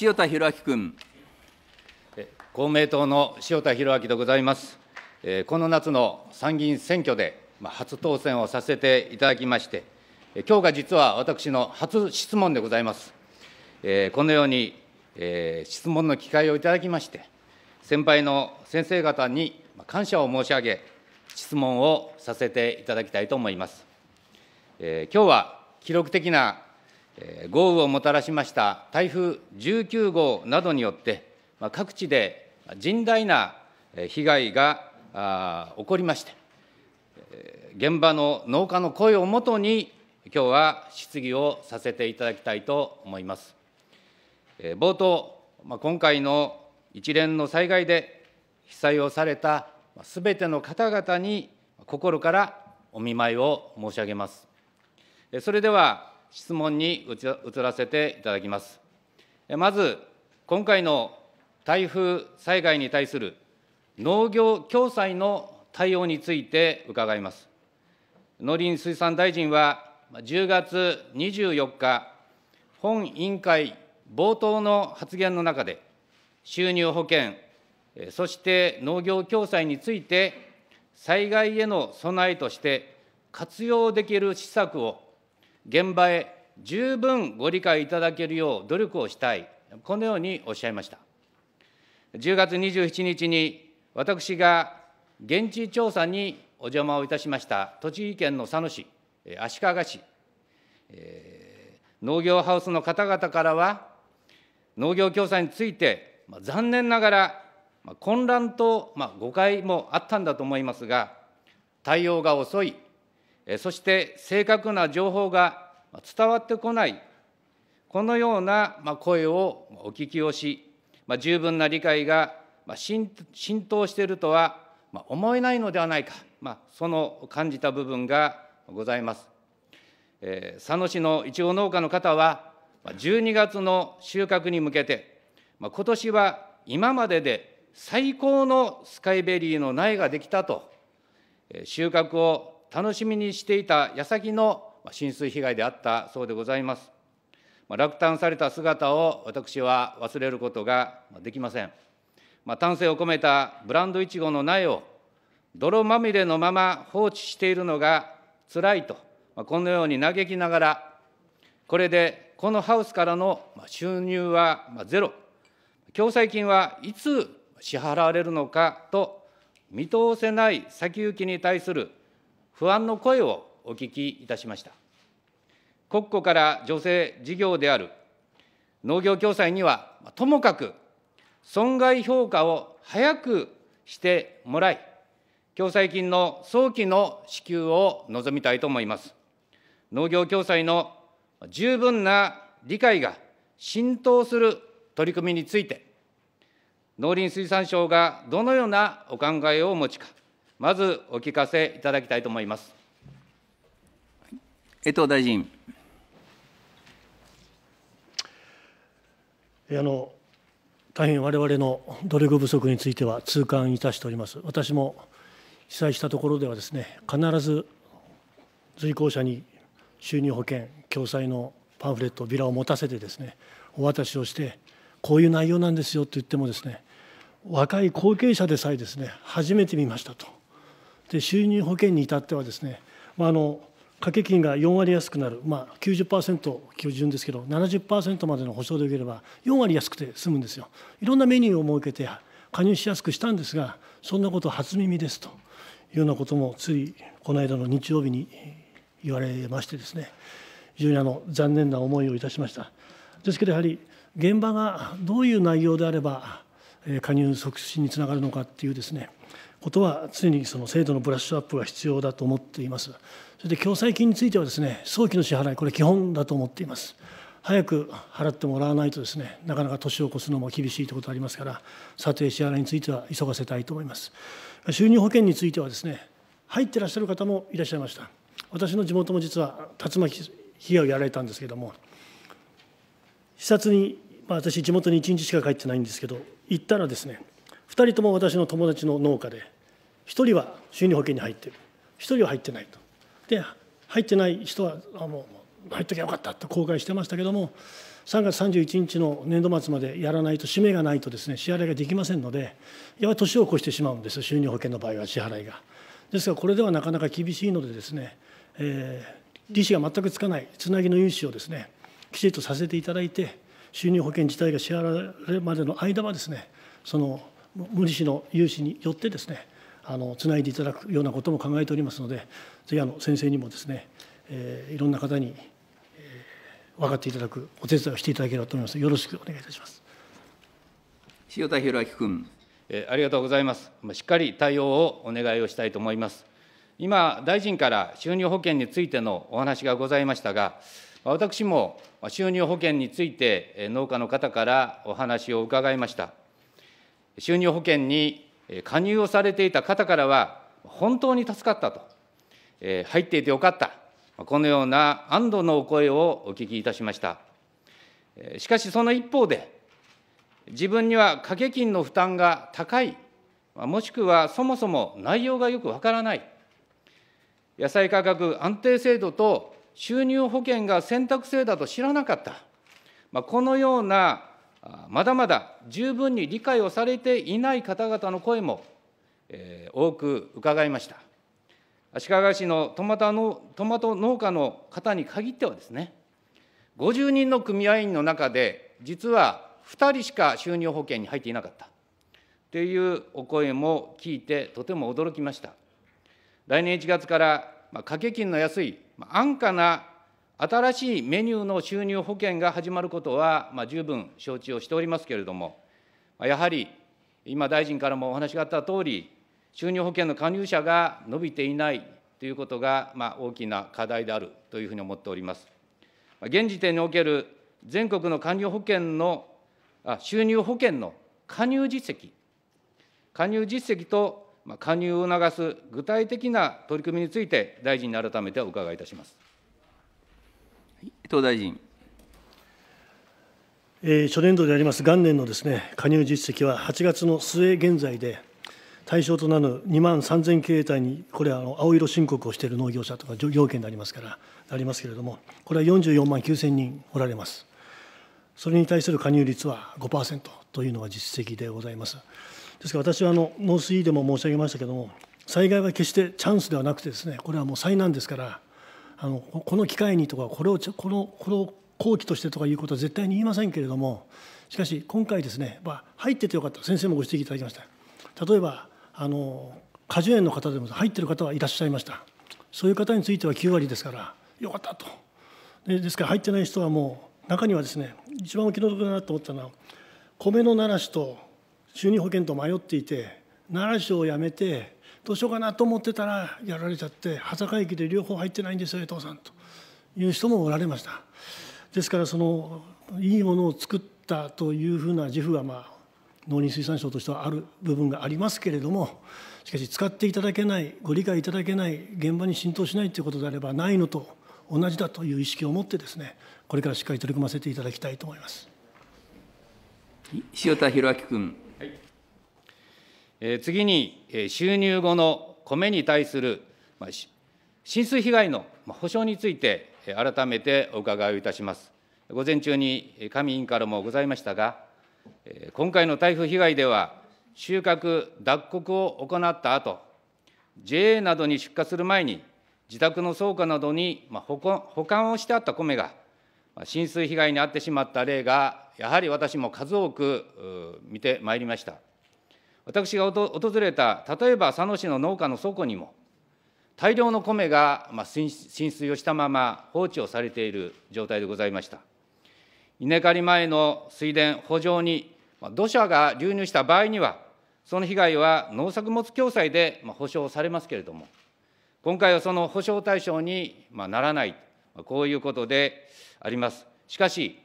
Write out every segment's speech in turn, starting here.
塩田弘明君。公明党の塩田弘明でございます。この夏の参議院選挙で初当選をさせていただきまして、今日が実は私の初質問でございます。このように質問の機会をいただきまして、先輩の先生方に感謝を申し上げ、質問をさせていただきたいと思います。今日は記録的な豪雨をもたらしました台風19号などによって、各地で甚大な被害が起こりまして、現場の農家の声をもとに、今日は質疑をさせていただきたいと思います。冒頭、今回の一連の災害で被災をされたすべての方々に心からお見舞いを申し上げます。それでは質問に移らせていただきます。まず、今回の台風災害に対する農業共済の対応について伺います。農林水産大臣は、10月24日、本委員会冒頭の発言の中で、収入保険、そして農業共済について、災害への備えとして活用できる施策を現場へ十分ご理解いただけるよう努力をしたい、このようにおっしゃいました。10月27日に私が現地調査にお邪魔をいたしました栃木県の佐野市、足利市、えー、農業ハウスの方々からは、農業共済について、まあ、残念ながら、まあ、混乱と、まあ、誤解もあったんだと思いますが、対応が遅い、そして正確な情報が伝わってこない、このような声をお聞きをし、十分な理解が浸透しているとは思えないのではないか、その感じた部分がございます。佐野市のいちご農家の方は、12月の収穫に向けて、今年は今までで最高のスカイベリーの苗ができたと、収穫を楽しみにしていた矢先の浸水被害であったそうでございます。落胆された姿を私は忘れることができません。まあ、丹精を込めたブランドいちごの苗を泥まみれのまま放置しているのがつらいと、まあ、このように嘆きながら、これでこのハウスからの収入はゼロ、共済金はいつ支払われるのかと見通せない先行きに対する不安の声をお聞きいたしました。国庫から助成事業である農業共済には、ともかく損害評価を早くしてもらい、共済金の早期の支給を望みたいと思います。農業共済の十分な理解が浸透する取り組みについて、農林水産省がどのようなお考えをお持ちか、まずお聞かせいただきたいと思います。江藤大臣。あの大変われわれの努力不足については痛感いたしております。私も被災したところではですね、必ず随行者に収入保険共済のパンフレットビラを持たせてですね、お渡しをしてこういう内容なんですよと言ってもですね、若い後継者でさえですね初めて見ましたとで収入保険に至ってはですね、まあ、あの掛け金が4割安くなる、まあ90、基準ですけど70%までの保証でよければ4割安くて済むんですよいろんなメニューを設けて加入しやすくしたんですがそんなこと初耳ですというようなこともついこの間の日曜日に言われましてですね非常にあの残念な思いをいたしましたですけどやはり現場がどういう内容であれば加入促進につながるのかっていうですねことは常にその制度のブラッシュアップが必要だと思っています。それで共済金についてはですね早期の支払いこれ基本だと思っています。早く払ってもらわないとですねなかなか年を越すのも厳しいということありますから査定支払いについては急がせたいと思います収入保険についてはですね入ってらっしゃる方もいらっしゃいました私の地元も実は竜巻被害をやられたんですけども視察に、まあ、私地元に1日しか帰ってないんですけど行ったらですね2人とも私の友達の農家で1人は収入保険に入ってる1人は入ってないとで入ってない人はあもう入っときゃよかったと後悔してましたけども3月31日の年度末までやらないと締めがないとですね支払いができませんのでやはり年を越してしまうんです収入保険の場合は支払いが。ですがこれではなかなか厳しいのでですね、えー、利子が全くつかないつなぎの融資をですねきちっとさせていただいて収入保険自体が支払われるまでの間はですねその無利子の融資によってですねあのつないでいただくようなことも考えておりますのでぜひあの先生にもですね、えー、いろんな方に、えー、分かっていただくお手伝いをしていただければと思いますよろしくお願いいたします塩田博明君、えー、ありがとうございますしっかり対応をお願いをしたいと思います今大臣から収入保険についてのお話がございましたが私も収入保険について農家の方からお話を伺いました収入保険に加入をされていた方からは、本当に助かったと、え入っていてよかった、このような安堵のお声をお聞きいたしました。しかし、その一方で、自分には掛け金の負担が高い、もしくはそもそも内容がよくわからない、野菜価格安定制度と収入保険が選択制だと知らなかった、まあ、このようなまだまだ十分に理解をされていない方々の声も、えー、多く伺いました。足利市のトマトのトマト農家の方に限ってはですね、50人の組合員の中で、実は2人しか収入保険に入っていなかったというお声も聞いて、とても驚きました。来年1月から、まあ、掛け金の安い、まあ、安価な新しいメニューの収入保険が始まることは、まあ、十分承知をしておりますけれども、やはり今、大臣からもお話があったとおり、収入保険の加入者が伸びていないということが、まあ、大きな課題であるというふうに思っております。現時点における全国の加入保険のあ収入保険の加入実績、加入実績と加入を促す具体的な取り組みについて、大臣に改めてお伺いいたします。藤大臣。えー、初年度であります元年のです、ね、加入実績は8月の末現在で、対象となる2万3000経営体に、これはあの青色申告をしている農業者とか要件でありますから、ありますけれども、これは44万9000人おられます。それに対する加入率は5%というのが実績でございます。ですから私はあの農水でも申し上げましたけれども、災害は決してチャンスではなくてですね、これはもう災難ですから、あのこの機会にとかこれをこのこの後期としてとかいうことは絶対に言いませんけれどもしかし今回ですね入っててよかった先生もご指摘いただきました例えばあの果樹園の方でも入ってる方はいらっしゃいましたそういう方については9割ですからよかったとでですから入ってない人はもう中にはですね一番お気の毒だなと思ったのは米の奈良市と就任保険と迷っていて奈良市をやめてどうしようかなと思ってたらやられちゃって裸駅で両方入ってないんですよ江藤さんという人もおられましたですからそのいいものを作ったというふうな自負がまあ農林水産省としてはある部分がありますけれどもしかし使っていただけないご理解いただけない現場に浸透しないということであればないのと同じだという意識を持ってですねこれからしっかり取り組ませていただきたいと思います塩田博明君。次に、収入後の米に対する浸水被害の補償について、改めてお伺いをいたします。午前中に上委員からもございましたが、今回の台風被害では、収穫、脱穀を行った後 JA などに出荷する前に、自宅の倉庫などに保管をしてあった米が、浸水被害に遭ってしまった例が、やはり私も数多く見てまいりました。私が訪れた、例えば佐野市の農家の倉庫にも、大量の米が、浸水をしたまま放置をされている状態でございました。稲刈り前の水田、補助に、土砂が流入した場合には、その被害は農作物共済で、保障されますけれども、今回はその保障対象に、ならない、こういうことであります。しかし、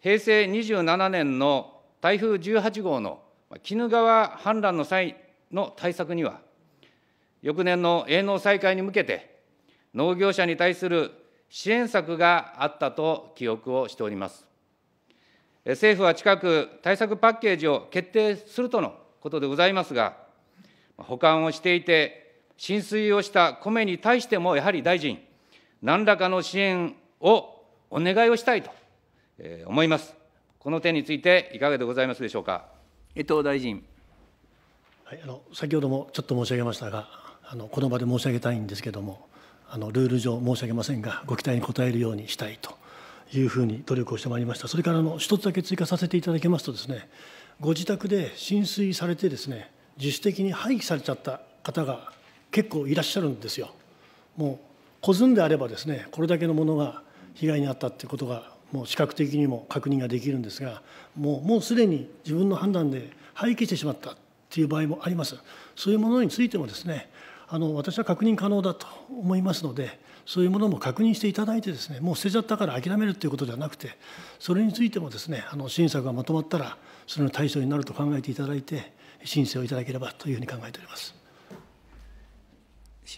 平成27年の台風18号の鬼怒川氾濫の際の対策には、翌年の営農再開に向けて、農業者に対する支援策があったと記憶をしております。政府は近く、対策パッケージを決定するとのことでございますが、保管をしていて、浸水をした米に対しても、やはり大臣、何らかの支援をお願いをしたいと思います。この点について、いかがでございますでしょうか。江藤大臣。はい、あの先ほどもちょっと申し上げましたが、あのこの場で申し上げたいんですけれども、あのルール上申し上げませんが、ご期待に応えるようにしたいというふうに努力をしてまいりました。それからあの一つだけ追加させていただきますとですね、ご自宅で浸水されてですね、自主的に廃棄されちゃった方が結構いらっしゃるんですよ。もう小ずんであればですね、これだけのものが被害に遭ったということがもう視覚的にも確認ができるんですがもうもうすでに自分の判断で廃棄してしまったっていう場合もありますそういうものについてもですねあの私は確認可能だと思いますのでそういうものも確認していただいてですねもう捨てちゃったから諦めるということではなくてそれについてもですねあの審査がまとまったらそれの対象になると考えていただいて申請をいただければというふうに考えております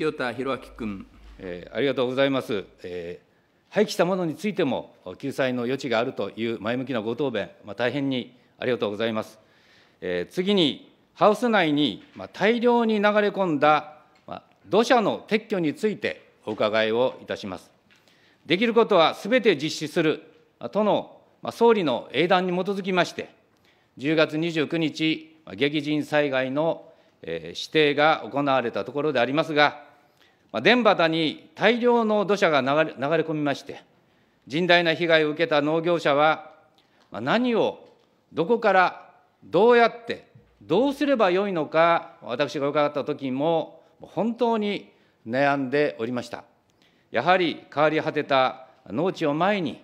塩田博明君、えー、ありがとうございます、えー廃棄したものについても、救済の余地があるという前向きなご答弁、大変にありがとうございます。次に、ハウス内に大量に流れ込んだ土砂の撤去についてお伺いをいたします。できることはすべて実施するとの総理の英断に基づきまして、10月29日、激甚災害の指定が行われたところでありますが、まあ、電端に大量の土砂が流れ流れ込みまして甚大な被害を受けた農業者は、まあ、何をどこからどうやってどうすればよいのか私が伺ったときも本当に悩んでおりましたやはり変わり果てた農地を前に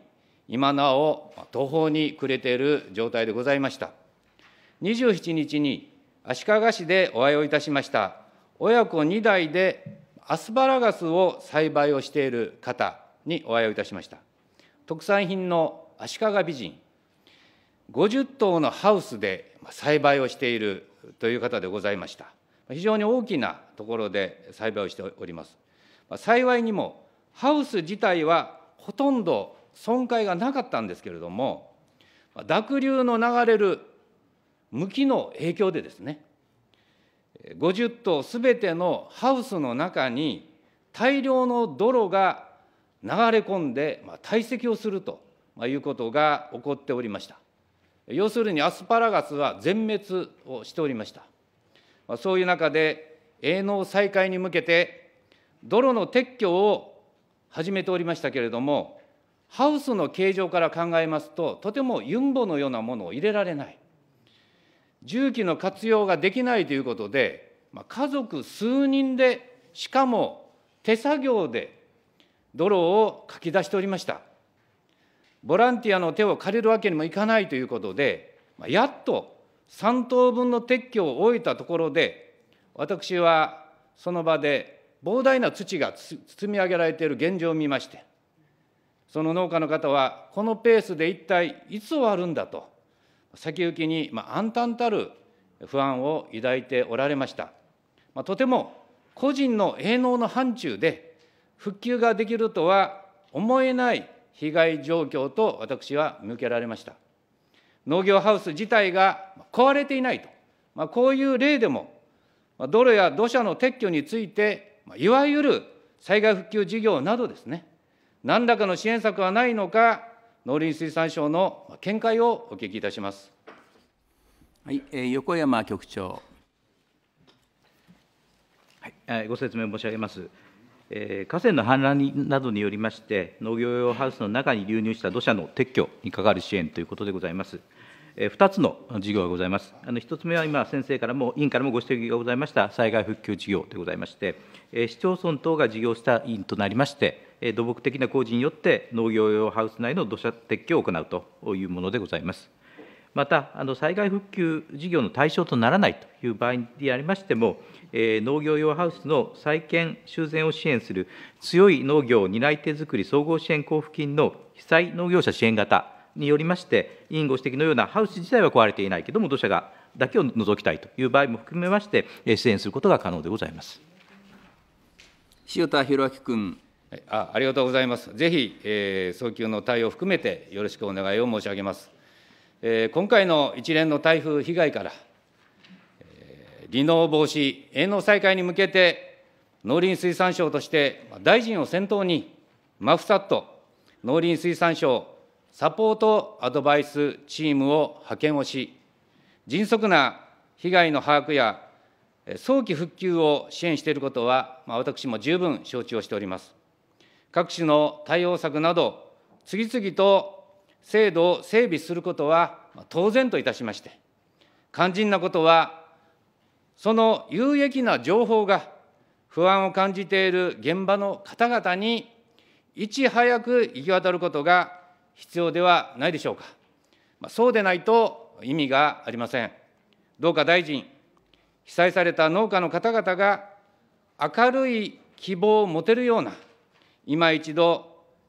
今なお途方に暮れている状態でございました27日に足利市でお会いをいたしました親子2代でアスパラガスを栽培をしている方にお会いをいたしました特産品の足利美人50棟のハウスで栽培をしているという方でございました非常に大きなところで栽培をしております幸いにもハウス自体はほとんど損壊がなかったんですけれども濁流の流れる向きの影響でですね50棟すべてのハウスの中に大量の泥が流れ込んで、まあ、堆積をするということが起こっておりました。要するにアスパラガスは全滅をしておりました。まあ、そういう中で営農再開に向けて泥の撤去を始めておりましたけれどもハウスの形状から考えますととてもユンボのようなものを入れられない。重機の活用ができないということで、まあ、家族数人でしかも手作業で泥をかき出しておりましたボランティアの手を借りるわけにもいかないということで、まあ、やっと3等分の撤去を終えたところで私はその場で膨大な土が積み上げられている現状を見ましてその農家の方はこのペースで一体いつ終わるんだと。先行きに暗淡たる不安を抱いておられました。とても個人の営農の範疇で復旧ができるとは思えない被害状況と私は向けられました。農業ハウス自体が壊れていないと、まあ、こういう例でも、泥や土砂の撤去について、いわゆる災害復旧事業などですね、何らかの支援策はないのか、農林水産省の見解をお聞きいたします。はい、え横山局長。はい、ご説明申し上げます。え河川の氾濫などによりまして、農業用ハウスの中に流入した土砂の撤去にかかる支援ということでございます。え2つの事業がございます。あの1つ目は今、先生からも、委員からもご指摘がございました災害復旧事業でございまして、え市町村等が事業した委員となりまして、土木的な工事によって農業用ハウス内の土砂撤去を行うというものでございます。またあの災害復旧事業の対象とならないという場合でありましても、えー、農業用ハウスの再建・修繕を支援する強い農業担い手づくり総合支援交付金の被災農業者支援型によりまして、委員ご指摘のようなハウス自体は壊れていないけれども、土砂がだけを除きたいという場合も含めまして、支援することが可能でございます塩田博明君。あありがとうございます。ぜひ、えー、早急の対応を含めてよろしくお願いを申し上げます。えー、今回の一連の台風被害から、えー、離農防止、営農再開に向けて、農林水産省として大臣を先頭に、マフサット農林水産省サポートアドバイスチームを派遣をし、迅速な被害の把握や早期復旧を支援していることは、まあ、私も十分承知をしております。各種の対応策など、次々と制度を整備することは当然といたしまして、肝心なことは、その有益な情報が不安を感じている現場の方々にいち早く行き渡ることが必要ではないでしょうか。そうでないと意味がありません。どうか大臣、被災された農家の方々が明るい希望を持てるような今一度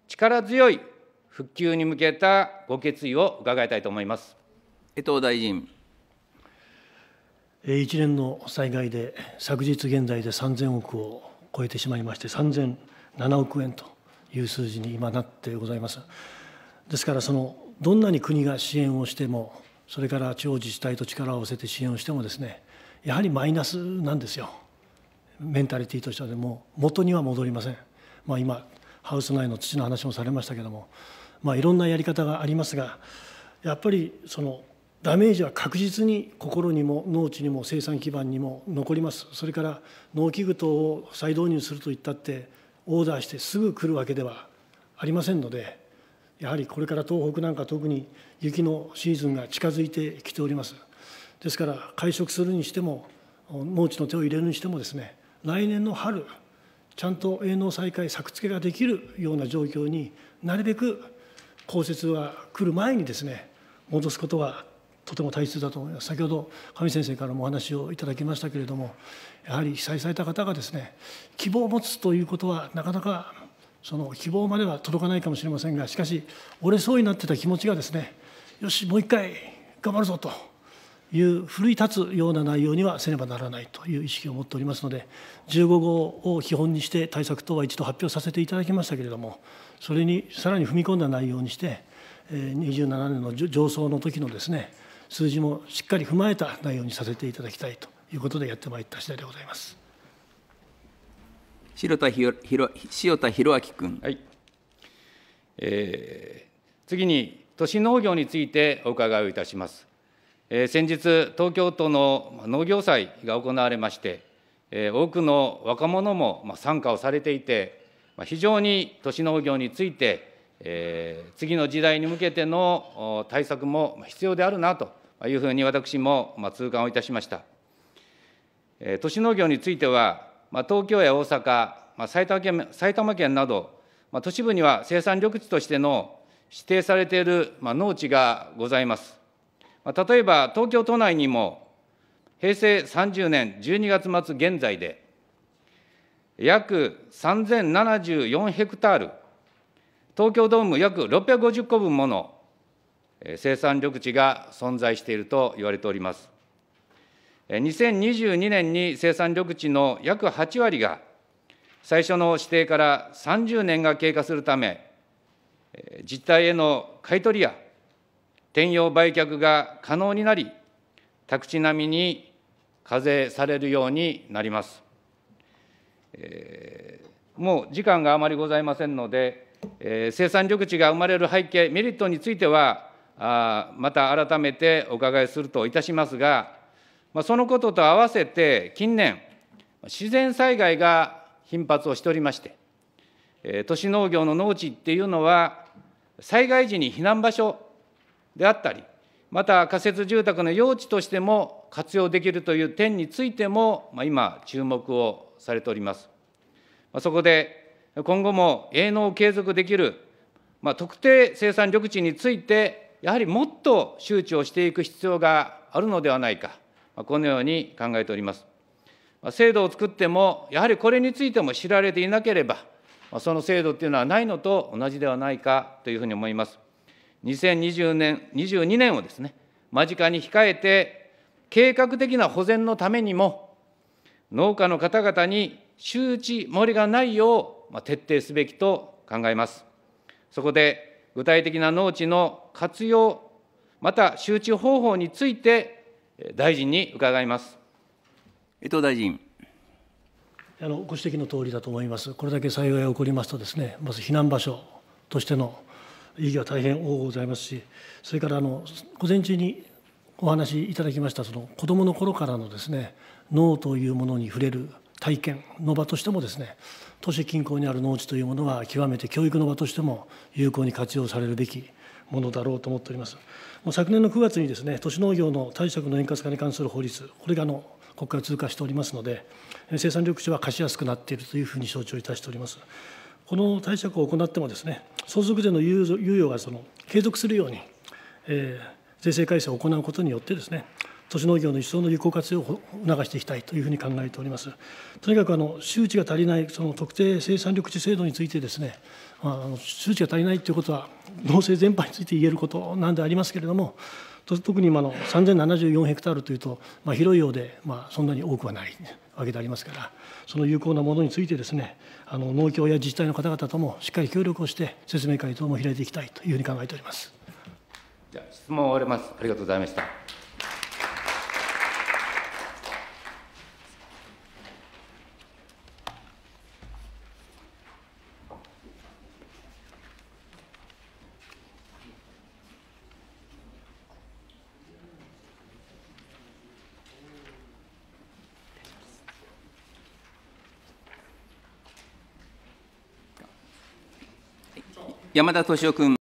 力強い復旧に向けたご決意を伺いたいと思います江藤大臣。一連の災害で、昨日現在で3000億を超えてしまいまして、3007億円という数字に今なってございます。ですから、そのどんなに国が支援をしても、それから地方自治体と力を合わせて支援をしてもですね、やはりマイナスなんですよ、メンタリティーとしてはでも、元には戻りません。まあ、今ハウス内の土の話もされましたけども、まあ、いろんなやり方がありますがやっぱりそのダメージは確実に心にも農地にも生産基盤にも残りますそれから農機具等を再導入するといったってオーダーしてすぐ来るわけではありませんのでやはりこれから東北なんか特に雪のシーズンが近づいてきておりますですから会食するにしても農地の手を入れるにしてもですね来年の春ちゃんと営農再開作付けができるような状況になるべく降雪が来る前にですね戻すことがとても大切だと思います先ほど上先生からもお話をいただきましたけれどもやはり被災された方がですね希望を持つということはなかなかその希望までは届かないかもしれませんがしかし折れそうになってた気持ちがですねよしもう一回頑張るぞという奮い立つような内容にはせねばならないという意識を持っておりますので15号を基本にして対策等は一度発表させていただきましたけれどもそれにさらに踏み込んだ内容にして27年の上層の時のですね数字もしっかり踏まえた内容にさせていただきたいということでやってまいった次第でございます。白田ひろ塩田博明君、はいえー、次に都市農業についてお伺いをいたします。え先日、東京都の農業祭が行われまして、え多くの若者も、まあ、参加をされていて、まあ、非常に都市農業について、え次の時代に向けての対策も必要であるなというふうに私も、まあ、痛感をいたしました。え都市農業については、まあ、東京や大阪、まあ、埼玉県埼玉県など、まあ、都市部には生産緑地としての指定されている、まあ、農地がございます。例えば東京都内にも平成30年12月末現在で、約3074ヘクタール、東京ドーム約650個分もの生産緑地が存在していると言われております。2022年に生産緑地の約8割が、最初の指定から30年が経過するため、実態への買い取りや転用売却が可能になり、宅地並みに課税されるようになります。えー、もう時間があまりございませんので、えー、生産緑地が生まれる背景、メリットについては、あまた改めてお伺いするといたしますが、まあ、そのことと合わせて、近年、自然災害が頻発をしておりまして、えー、都市農業の農地っていうのは、災害時に避難場所であったり、また仮設住宅の用地としても活用できるという点についても、まあ、今、注目をされております。まあ、そこで、今後も営農を継続できる、まあ、特定生産緑地について、やはりもっと周知をしていく必要があるのではないか、まあ、このように考えております。まあ、制度を作っても、やはりこれについても知られていなければ、まあ、その制度っていうのはないのと同じではないかというふうに思います。2020年、22年をですね、間近に控えて、計画的な保全のためにも、農家の方々に周知、森がないよう、まあ、徹底すべきと考えます。そこで、具体的な農地の活用、また周知方法について、大臣に伺います。伊藤大臣。あのご指摘の通りだと思います。これだけ災害が起こりますとですね、まず避難場所としての意義は大変多ございますし、それからあの午前中にお話しいただきましたその子どもの頃からのですね脳というものに触れる体験の場としてもですね都市近郊にある農地というものは極めて教育の場としても有効に活用されるべきものだろうと思っております。もう昨年の9月にですね都市農業の対策の円滑化に関する法律これがあの国会を通過しておりますので生産緑地は貸しやすくなっているというふうに承知をいたしております。この対策を行ってもですね相続税の猶予がその継続するように、えー、税制改正を行うことによってですね都市農業の一層の有効活用を促していきたいというふうに考えております。とにかくあの周知が足りないその特定生産緑地制度についてですね、まあ、周知が足りないということは農政全般について言えることなんでありますけれども特に今の3074ヘクタールというと、まあ、広いようで、まあ、そんなに多くはないわけでありますからその有効なものについてですねあの農協や自治体の方々ともしっかり協力をして説明会等も開いていきたいというふうに考えております。じゃ質問を終わります。ありがとうございました。山田敏夫君。